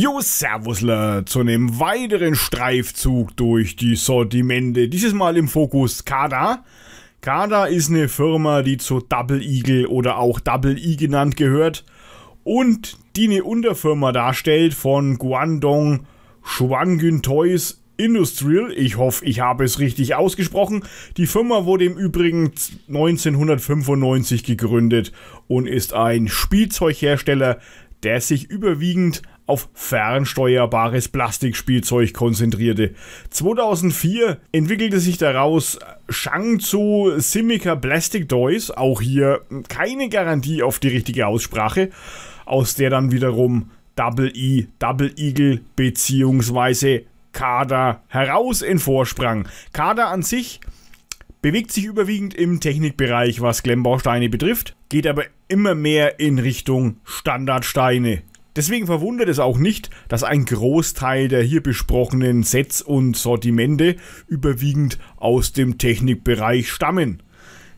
Jo, Servusler, zu einem weiteren Streifzug durch die Sortimente. Dieses Mal im Fokus Kada. Kada ist eine Firma, die zu Double Eagle oder auch Double E genannt gehört und die eine Unterfirma darstellt von Guangdong Shuangün Toys Industrial. Ich hoffe, ich habe es richtig ausgesprochen. Die Firma wurde im Übrigen 1995 gegründet und ist ein Spielzeughersteller, der sich überwiegend auf fernsteuerbares Plastikspielzeug konzentrierte. 2004 entwickelte sich daraus Shangzu Simica Plastic Toys, auch hier keine Garantie auf die richtige Aussprache, aus der dann wiederum Double E, Double Eagle bzw. Kader heraus in Vorsprang. Kader an sich bewegt sich überwiegend im Technikbereich, was Klemmbausteine betrifft, geht aber immer mehr in Richtung Standardsteine. Deswegen verwundert es auch nicht, dass ein Großteil der hier besprochenen Sets und Sortimente überwiegend aus dem Technikbereich stammen.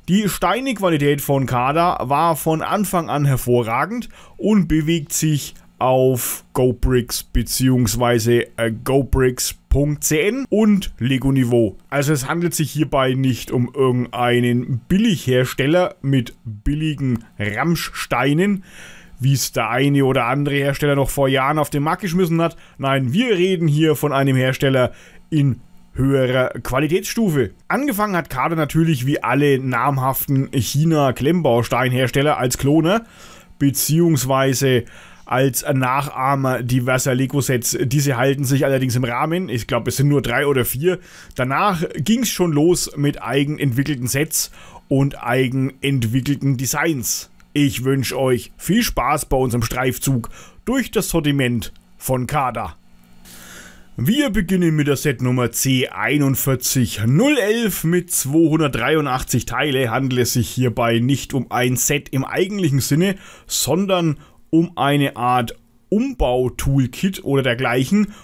Die Steinequalität von Kada war von Anfang an hervorragend und bewegt sich auf GoBricks bzw. Äh, GoBricks.cn und Lego Niveau. Also es handelt sich hierbei nicht um irgendeinen Billighersteller mit billigen Ramschsteinen, wie es der eine oder andere Hersteller noch vor Jahren auf den Markt geschmissen hat. Nein, wir reden hier von einem Hersteller in höherer Qualitätsstufe. Angefangen hat Kader natürlich wie alle namhaften China-Klemmbausteinhersteller als Klone, beziehungsweise als Nachahmer diverser Lego-Sets. Diese halten sich allerdings im Rahmen. Ich glaube, es sind nur drei oder vier. Danach ging es schon los mit eigenentwickelten Sets und eigenentwickelten Designs. Ich wünsche euch viel Spaß bei unserem Streifzug durch das Sortiment von Kader. Wir beginnen mit der Setnummer C41011 mit 283 Teile. Handelt es sich hierbei nicht um ein Set im eigentlichen Sinne, sondern um eine Art Umbau-Toolkit oder dergleichen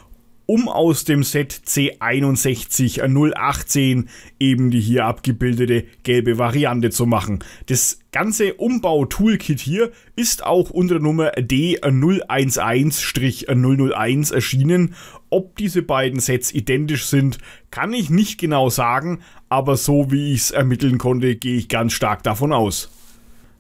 um aus dem Set C61-018 äh, eben die hier abgebildete gelbe Variante zu machen. Das ganze Umbau-Toolkit hier ist auch unter der Nummer D011-001 erschienen. Ob diese beiden Sets identisch sind, kann ich nicht genau sagen, aber so wie ich es ermitteln konnte, gehe ich ganz stark davon aus.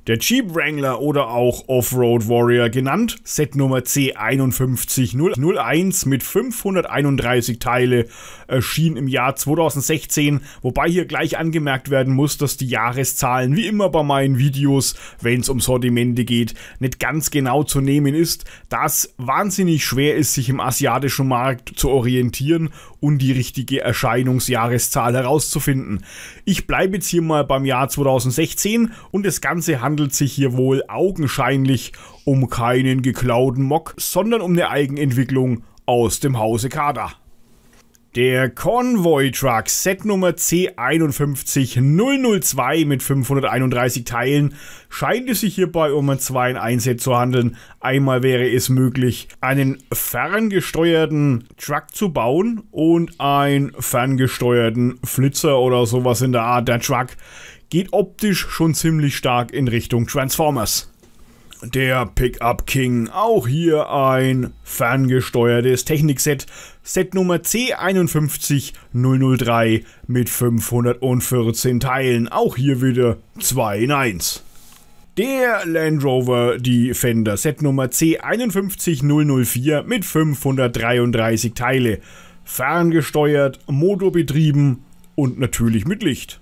Der Jeep Wrangler oder auch Offroad Warrior genannt, Set Nummer C51001 mit 531 Teile erschien im Jahr 2016, wobei hier gleich angemerkt werden muss, dass die Jahreszahlen wie immer bei meinen Videos, wenn es um Sortimente geht, nicht ganz genau zu nehmen ist, da es wahnsinnig schwer ist, sich im asiatischen Markt zu orientieren und die richtige Erscheinungsjahreszahl herauszufinden. Ich bleibe jetzt hier mal beim Jahr 2016 und das Ganze handelt handelt sich hier wohl augenscheinlich um keinen geklauten Mock, sondern um eine Eigenentwicklung aus dem Hause Kader. Der Convoy Truck Set Nummer C51002 mit 531 Teilen scheint es sich hierbei um ein 2 in 1 Set zu handeln. Einmal wäre es möglich, einen ferngesteuerten Truck zu bauen und einen ferngesteuerten Flitzer oder sowas in der Art. Der Truck geht optisch schon ziemlich stark in Richtung Transformers. Der Pickup King, auch hier ein ferngesteuertes Technikset, Set Nummer C51003 mit 514 Teilen, auch hier wieder 2 in 1. Der Land Rover Defender, Set Nummer C51004 mit 533 Teile, ferngesteuert, motorbetrieben und natürlich mit Licht.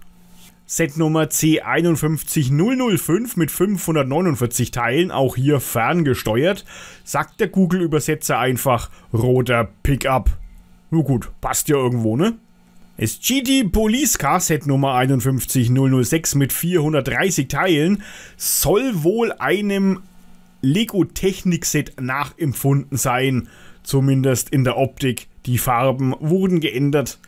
Set Nummer C51005 mit 549 Teilen, auch hier ferngesteuert, sagt der Google-Übersetzer einfach roter Pickup. Nur gut, passt ja irgendwo, ne? SGD Police Car Set Nummer 51006 mit 430 Teilen soll wohl einem Lego Technik Set nachempfunden sein. Zumindest in der Optik. Die Farben wurden geändert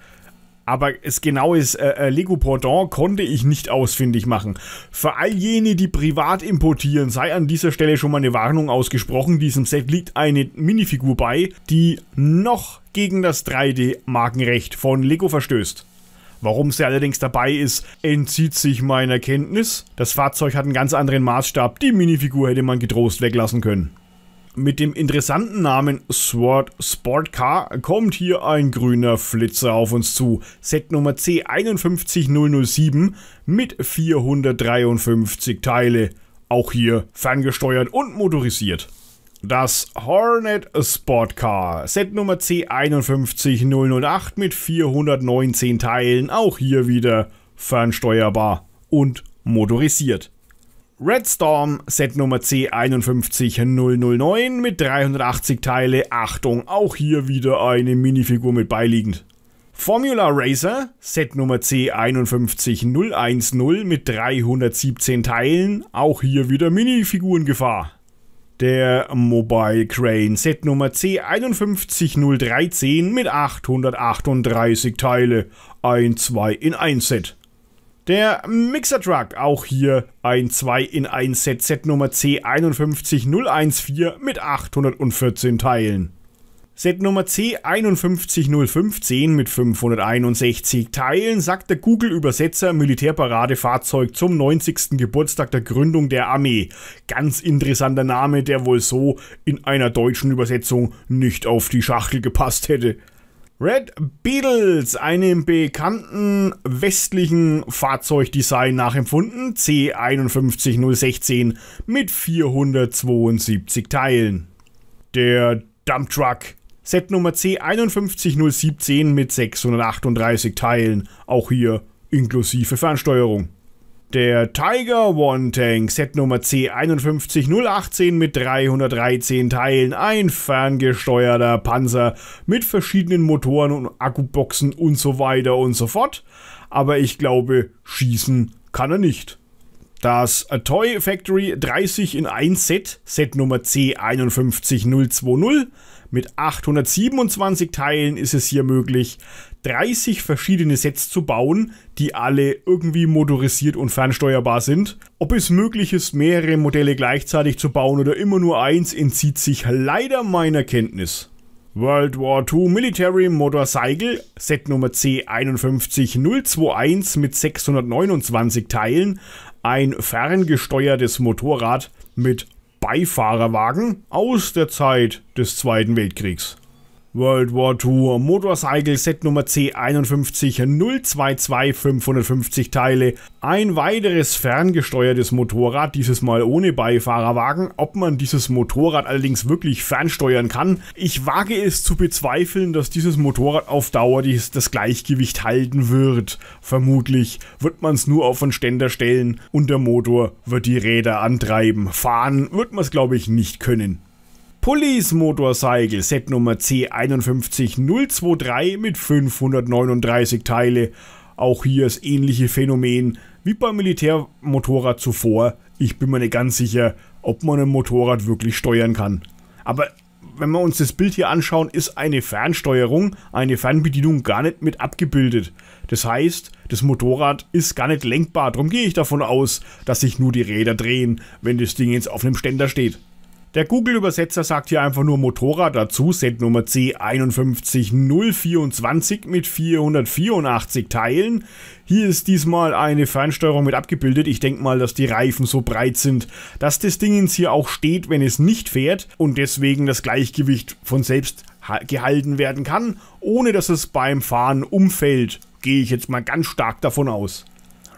aber das genaues äh, äh, Lego Pendant konnte ich nicht ausfindig machen. Für all jene, die privat importieren, sei an dieser Stelle schon mal eine Warnung ausgesprochen. Diesem Set liegt eine Minifigur bei, die noch gegen das 3D-Markenrecht von Lego verstößt. Warum sie allerdings dabei ist, entzieht sich meiner Kenntnis. Das Fahrzeug hat einen ganz anderen Maßstab. Die Minifigur hätte man getrost weglassen können. Mit dem interessanten Namen Sword Sport Car kommt hier ein grüner Flitzer auf uns zu. Set Nummer C51007 mit 453 Teile. Auch hier ferngesteuert und motorisiert. Das Hornet Sport Car, Set Nummer C51008 mit 419 Teilen, auch hier wieder fernsteuerbar und motorisiert. Red Storm, Set Nummer C51009 mit 380 Teile. Achtung, auch hier wieder eine Minifigur mit beiliegend. Formula Racer, Set Nummer C51010 mit 317 Teilen. Auch hier wieder Minifigurengefahr. Der Mobile Crane, Set Nummer C51013 mit 838 Teile. Ein 2 in 1 Set. Der Mixer Truck, auch hier ein 2 in 1 Set, Set Nummer C51014 mit 814 Teilen. Set Nummer C51015 mit 561 Teilen sagt der Google-Übersetzer Militärparadefahrzeug zum 90. Geburtstag der Gründung der Armee. Ganz interessanter Name, der wohl so in einer deutschen Übersetzung nicht auf die Schachtel gepasst hätte. Red Beetles, einem bekannten westlichen Fahrzeugdesign nachempfunden, C51016 mit 472 Teilen. Der Dump Truck, Set Nummer C51017 mit 638 Teilen, auch hier inklusive Fernsteuerung der Tiger One Tank, Set Nummer C51018 mit 313 Teilen, ein ferngesteuerter Panzer mit verschiedenen Motoren und Akkuboxen und so weiter und so fort. Aber ich glaube, schießen kann er nicht. Das Toy Factory 30 in 1 Set, Set Nummer C51020, mit 827 Teilen ist es hier möglich, 30 verschiedene Sets zu bauen, die alle irgendwie motorisiert und fernsteuerbar sind. Ob es möglich ist, mehrere Modelle gleichzeitig zu bauen oder immer nur eins, entzieht sich leider meiner Kenntnis. World War II Military Motorcycle, Set Nummer C51021 mit 629 Teilen, ein ferngesteuertes Motorrad mit Beifahrerwagen aus der Zeit des Zweiten Weltkriegs. World War II Motorcycle Set Nummer C51 022 550 Teile. Ein weiteres ferngesteuertes Motorrad, dieses Mal ohne Beifahrerwagen. Ob man dieses Motorrad allerdings wirklich fernsteuern kann, ich wage es zu bezweifeln, dass dieses Motorrad auf Dauer dies, das Gleichgewicht halten wird. Vermutlich wird man es nur auf einen Ständer stellen und der Motor wird die Räder antreiben. Fahren wird man es glaube ich nicht können. Police Motorcycle Set Nummer C51023 mit 539 Teile. Auch hier das ähnliche Phänomen wie beim Militärmotorrad zuvor. Ich bin mir nicht ganz sicher, ob man ein Motorrad wirklich steuern kann. Aber wenn wir uns das Bild hier anschauen, ist eine Fernsteuerung, eine Fernbedienung gar nicht mit abgebildet. Das heißt, das Motorrad ist gar nicht lenkbar. Darum gehe ich davon aus, dass sich nur die Räder drehen, wenn das Ding jetzt auf einem Ständer steht. Der Google-Übersetzer sagt hier einfach nur Motorrad dazu, Setnummer C51024 mit 484 Teilen. Hier ist diesmal eine Fernsteuerung mit abgebildet. Ich denke mal, dass die Reifen so breit sind, dass das Dingens hier auch steht, wenn es nicht fährt und deswegen das Gleichgewicht von selbst gehalten werden kann, ohne dass es beim Fahren umfällt. Gehe ich jetzt mal ganz stark davon aus.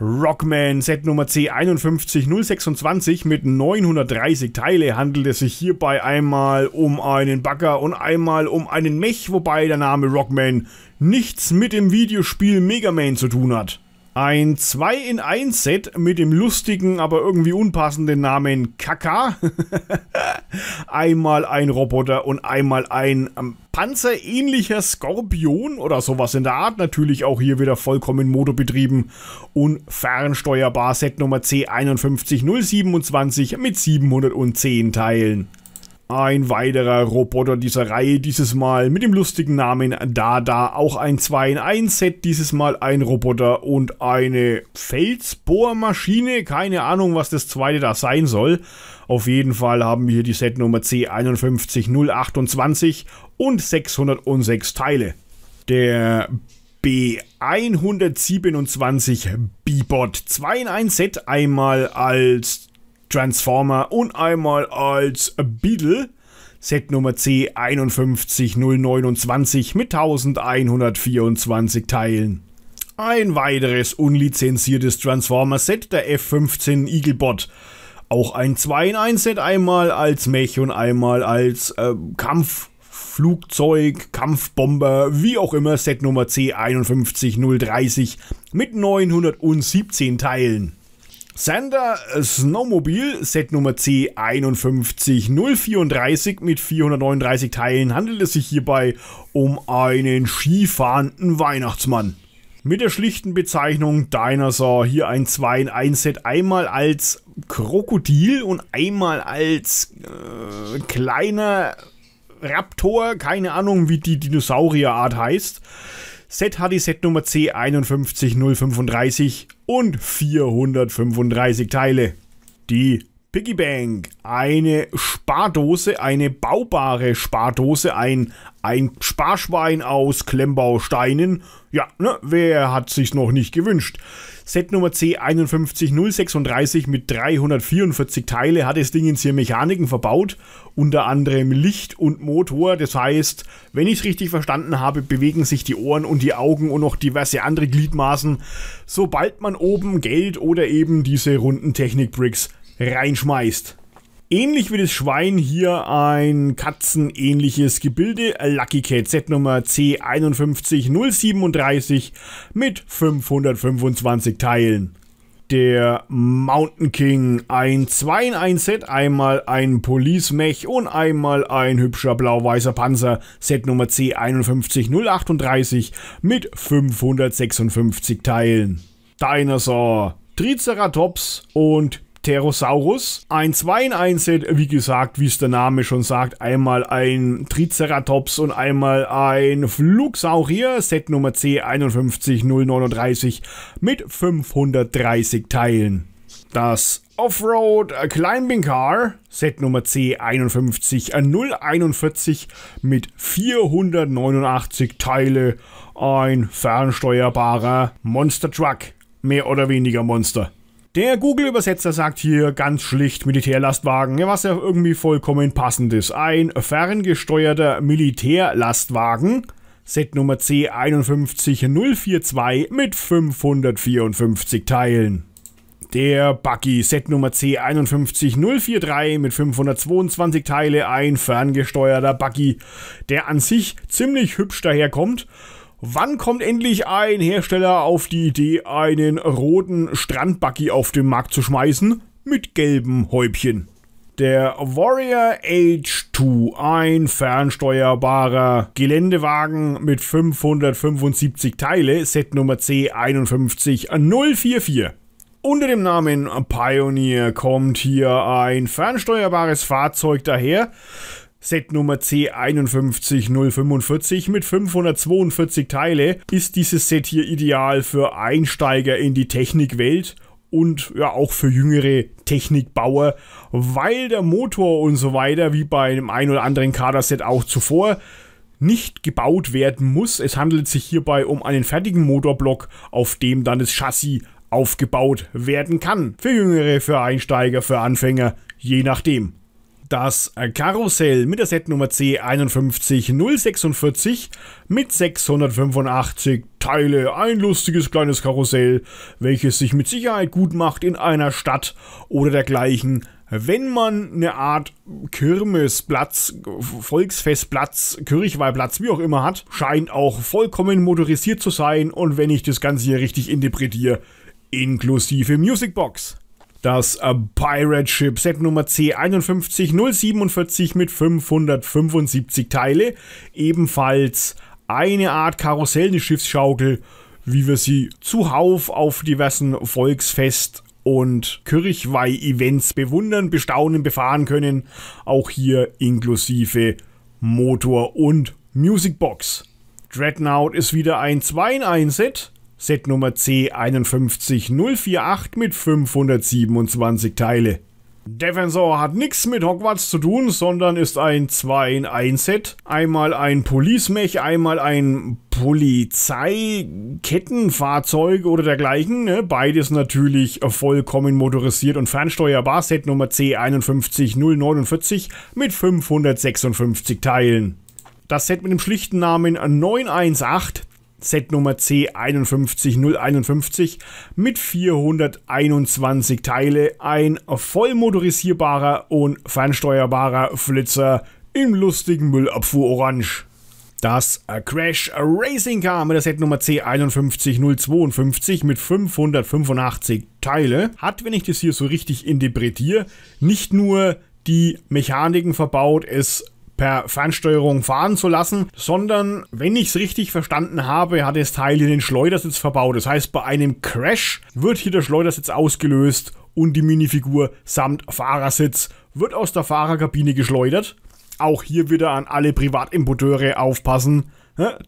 Rockman Set Nummer C51026 mit 930 Teile handelt es sich hierbei einmal um einen Bagger und einmal um einen Mech, wobei der Name Rockman nichts mit dem Videospiel Mega Man zu tun hat. Ein 2 in 1 Set mit dem lustigen, aber irgendwie unpassenden Namen Kaka. einmal ein Roboter und einmal ein ähm, panzerähnlicher Skorpion oder sowas in der Art. Natürlich auch hier wieder vollkommen motorbetrieben und fernsteuerbar. Set Nummer c 51027 mit 710 Teilen. Ein weiterer Roboter dieser Reihe, dieses Mal mit dem lustigen Namen Dada, auch ein 2 in 1 Set, dieses Mal ein Roboter und eine Felsbohrmaschine, keine Ahnung, was das zweite da sein soll. Auf jeden Fall haben wir hier die Setnummer C51028 und 606 Teile. Der B127 Bebot 2 in 1 Set einmal als Transformer und einmal als Beetle. Set Nummer C51029 mit 1124 Teilen. Ein weiteres unlizenziertes Transformer-Set der F-15 Eaglebot. Auch ein 2 in 1 Set, einmal als Mech und einmal als äh, Kampfflugzeug, Kampfbomber, wie auch immer, Set Nummer C51030 mit 917 Teilen. Sander Snowmobile, Set Nummer C51034 mit 439 Teilen, handelt es sich hierbei um einen skifahrenden Weihnachtsmann. Mit der schlichten Bezeichnung Dinosaur hier ein 2 in 1 Set, einmal als Krokodil und einmal als äh, kleiner Raptor, keine Ahnung, wie die Dinosaurierart heißt. Set hat die Setnummer C51035 und 435 Teile. Die Piggy Bank, eine Spardose, eine baubare Spardose, ein, ein Sparschwein aus Klemmbausteinen. Ja, ne, wer hat sich's noch nicht gewünscht? Set Nummer C51036 mit 344 Teile hat das Ding in hier Mechaniken verbaut, unter anderem Licht und Motor. Das heißt, wenn ich es richtig verstanden habe, bewegen sich die Ohren und die Augen und noch diverse andere Gliedmaßen, sobald man oben Geld oder eben diese runden Technik-Bricks reinschmeißt. Ähnlich wie das Schwein hier ein katzenähnliches Gebilde, Lucky Cat Set Nummer C51037 mit 525 Teilen. Der Mountain King, ein 2 in 1 Set, einmal ein Police Mech und einmal ein hübscher blau-weißer Panzer, Set Nummer C51038 mit 556 Teilen. Dinosaur, Triceratops und Pterosaurus. Ein 2 in 1 Set, wie gesagt, wie es der Name schon sagt, einmal ein Triceratops und einmal ein Flugsaurier, Set Nummer C51039 mit 530 Teilen. Das Offroad Climbing Car, Set Nummer C51041 mit 489 Teile, ein fernsteuerbarer Monster Truck, mehr oder weniger Monster. Der Google-Übersetzer sagt hier ganz schlicht Militärlastwagen, was ja irgendwie vollkommen passend ist. Ein ferngesteuerter Militärlastwagen, Set Nummer C51042 mit 554 Teilen. Der Buggy Set Nummer C51043 mit 522 Teile, ein ferngesteuerter Buggy, der an sich ziemlich hübsch daherkommt Wann kommt endlich ein Hersteller auf die Idee, einen roten Strandbuggy auf den Markt zu schmeißen? Mit gelben Häubchen. Der Warrior H2, ein fernsteuerbarer Geländewagen mit 575 Teile, Set Nummer C51044. Unter dem Namen Pioneer kommt hier ein fernsteuerbares Fahrzeug daher, Set Nummer C51045 mit 542 Teile ist dieses Set hier ideal für Einsteiger in die Technikwelt und ja auch für jüngere Technikbauer, weil der Motor und so weiter wie bei einem ein oder anderen Kaderset auch zuvor nicht gebaut werden muss. Es handelt sich hierbei um einen fertigen Motorblock, auf dem dann das Chassis aufgebaut werden kann. Für Jüngere, für Einsteiger, für Anfänger, je nachdem. Das Karussell mit der Setnummer C51046 mit 685 Teile. Ein lustiges kleines Karussell, welches sich mit Sicherheit gut macht in einer Stadt oder dergleichen wenn man eine Art Kirmesplatz, Volksfestplatz, Kirchweihplatz, wie auch immer hat, scheint auch vollkommen motorisiert zu sein und wenn ich das Ganze hier richtig interpretiere, inklusive Musicbox. Das äh, Pirate Ship Set Nummer C51047 mit 575 Teile, ebenfalls eine Art Karussell, eine Schiffsschaukel, wie wir sie zuhauf auf diversen Volksfest- und Kirchweih-Events bewundern, bestaunen, befahren können. Auch hier inklusive Motor und Musicbox. Dreadnought ist wieder ein 2 in 1 Set Set Nummer C51048 mit 527 Teile. Defensor hat nichts mit Hogwarts zu tun, sondern ist ein 2 in 1 Set. Einmal ein Policemech, einmal ein Polizeikettenfahrzeug oder dergleichen. Ne? Beides natürlich vollkommen motorisiert und fernsteuerbar. Set Nummer C51049 mit 556 Teilen. Das Set mit dem schlichten Namen 918 Setnummer C51051 mit 421 Teile ein vollmotorisierbarer und fernsteuerbarer Flitzer im lustigen Müllabfuhr Orange. Das Crash Racing Car mit der Setnummer C51052 mit 585 Teile hat, wenn ich das hier so richtig interpretiere, nicht nur die Mechaniken verbaut, es per Fernsteuerung fahren zu lassen, sondern, wenn ich es richtig verstanden habe, hat das Teil hier den Schleudersitz verbaut. Das heißt, bei einem Crash wird hier der Schleudersitz ausgelöst und die Minifigur samt Fahrersitz wird aus der Fahrerkabine geschleudert. Auch hier wieder an alle Privatimporteure aufpassen.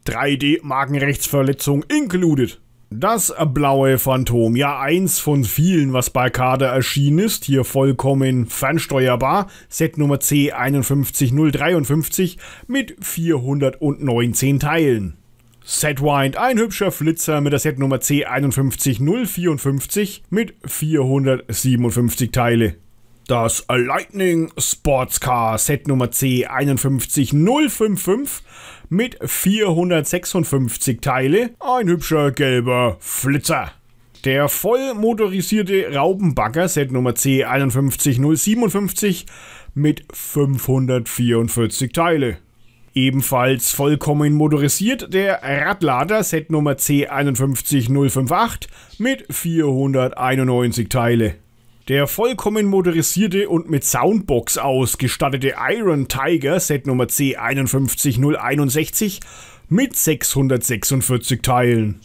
3D-Markenrechtsverletzung ne? included. Das blaue Phantom, ja eins von vielen, was bei Kader erschienen ist, hier vollkommen fernsteuerbar, Set Nummer C51053 mit 419 Teilen. Setwind, ein hübscher Flitzer mit der Set Nummer C51054 mit 457 Teile. Das Lightning Sports Car Set Nummer C51055 mit 456 Teile, ein hübscher gelber Flitzer. Der vollmotorisierte Raubenbagger Set Nummer C51057 mit 544 Teile. Ebenfalls vollkommen motorisiert der Radlader Set Nummer C51058 mit 491 Teile. Der vollkommen motorisierte und mit Soundbox ausgestattete Iron Tiger Set Nummer C51061 mit 646 Teilen.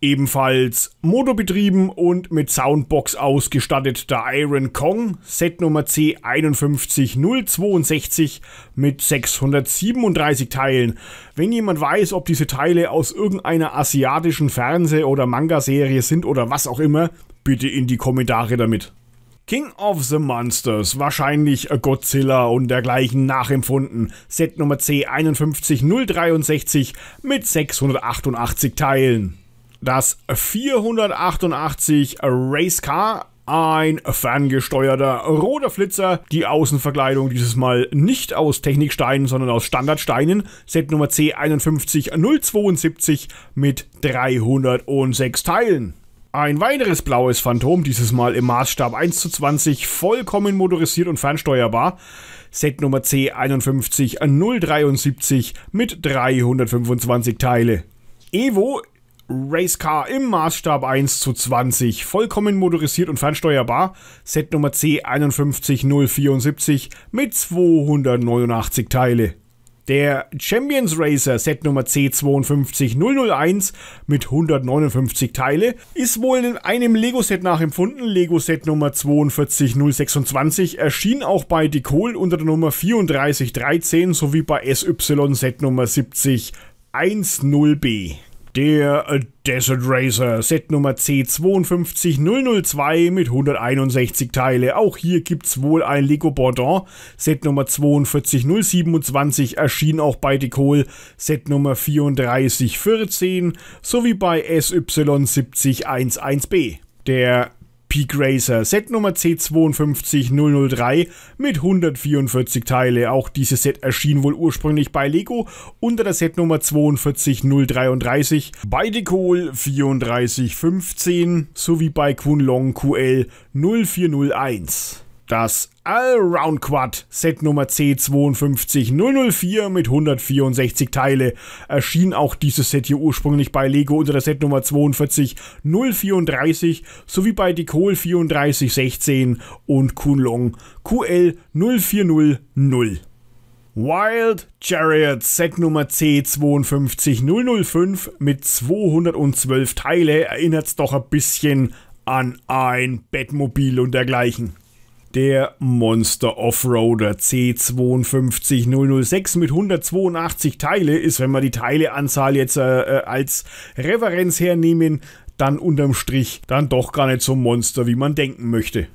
Ebenfalls motorbetrieben und mit Soundbox ausgestattet der Iron Kong Set Nummer C51062 mit 637 Teilen. Wenn jemand weiß, ob diese Teile aus irgendeiner asiatischen Fernseh- oder Manga-Serie sind oder was auch immer, bitte in die Kommentare damit. King of the Monsters, wahrscheinlich Godzilla und dergleichen nachempfunden. Set Nummer C51063 mit 688 Teilen. Das 488 Race Car ein ferngesteuerter roter Flitzer. Die Außenverkleidung dieses Mal nicht aus Techniksteinen, sondern aus Standardsteinen. Set Nummer C51072 mit 306 Teilen. Ein weiteres blaues Phantom, dieses Mal im Maßstab 1 zu 20, vollkommen motorisiert und fernsteuerbar. Set Nummer C51 073 mit 325 Teile. Evo Race Car im Maßstab 1 zu 20, vollkommen motorisiert und fernsteuerbar. Set Nummer c 51 074 mit 289 Teile. Der Champions Racer Set Nummer C52001 mit 159 Teile ist wohl in einem Lego Set nachempfunden. Lego Set Nummer 42026 erschien auch bei Decol unter der Nummer 3413 sowie bei SY Set Nummer 7010B. Der Desert Racer, Set Nummer C52002 mit 161 Teile. Auch hier gibt's wohl ein Lego Bordon. Set Nummer 42027 erschien auch bei Decol. Set Nummer 3414 sowie bei SY7011B. Der Peak Racer, Set Nummer C52003 mit 144 Teile. Auch dieses Set erschien wohl ursprünglich bei Lego unter der Set Nummer 42033, bei Decol 3415 sowie bei Kunlong QL 0401. Das Allround Quad Set Nummer C52004 mit 164 Teile erschien auch dieses Set hier ursprünglich bei Lego unter der Set Nummer 42034 sowie bei Decol 3416 und Kunlong QL 0400. Wild Chariot Set Nummer C52005 mit 212 Teile erinnert's doch ein bisschen an ein Bettmobil und dergleichen der Monster Offroader C52006 mit 182 Teile ist, wenn wir die Teileanzahl jetzt äh, äh, als Referenz hernehmen, dann unterm Strich dann doch gar nicht so ein Monster, wie man denken möchte.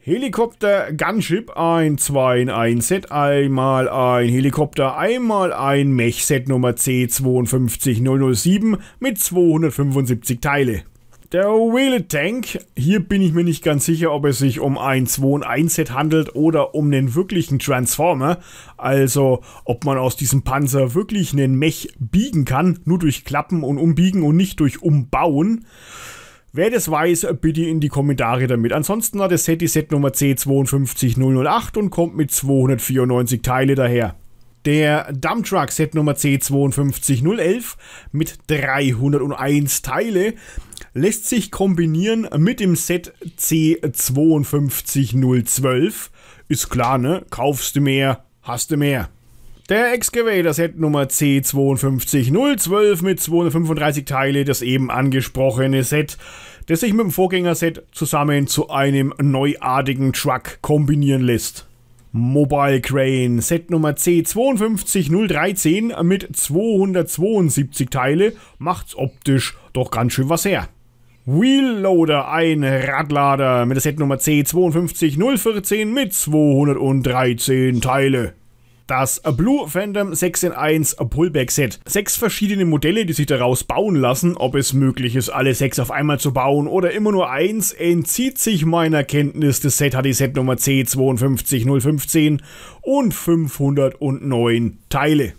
Helikopter Gunship, ein 2 in 1 Set, einmal ein Helikopter, einmal ein Mech-Set Nummer C52007 mit 275 Teile. Der Whale Tank, hier bin ich mir nicht ganz sicher, ob es sich um ein 2 und 1 Set handelt oder um einen wirklichen Transformer. Also, ob man aus diesem Panzer wirklich einen Mech biegen kann, nur durch Klappen und Umbiegen und nicht durch Umbauen. Wer das weiß, bitte in die Kommentare damit. Ansonsten hat das Set die Set Nummer C52008 und kommt mit 294 Teile daher. Der Dumptruck Set Nummer C52011 mit 301 Teile lässt sich kombinieren mit dem Set C52012. Ist klar, ne? Kaufst du mehr, hast du mehr. Der Excavator Set Nummer C52012 mit 235 Teile, das eben angesprochene Set, das sich mit dem Vorgängerset zusammen zu einem neuartigen Truck kombinieren lässt. Mobile Crane, Set Nummer C52013 mit 272 Teile, macht's optisch doch ganz schön was her. Wheel Loader, ein Radlader mit der Set Nummer C52014 mit 213 Teile. Das Blue Phantom 6 in 1 Pullback Set. Sechs verschiedene Modelle, die sich daraus bauen lassen. Ob es möglich ist, alle sechs auf einmal zu bauen oder immer nur eins, entzieht sich meiner Kenntnis. Das Set hat die Set Nummer C52015 und 509 Teile.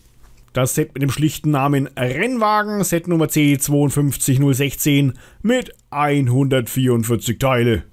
Das Set mit dem schlichten Namen Rennwagen, Set Nummer C52016 mit 144 Teile.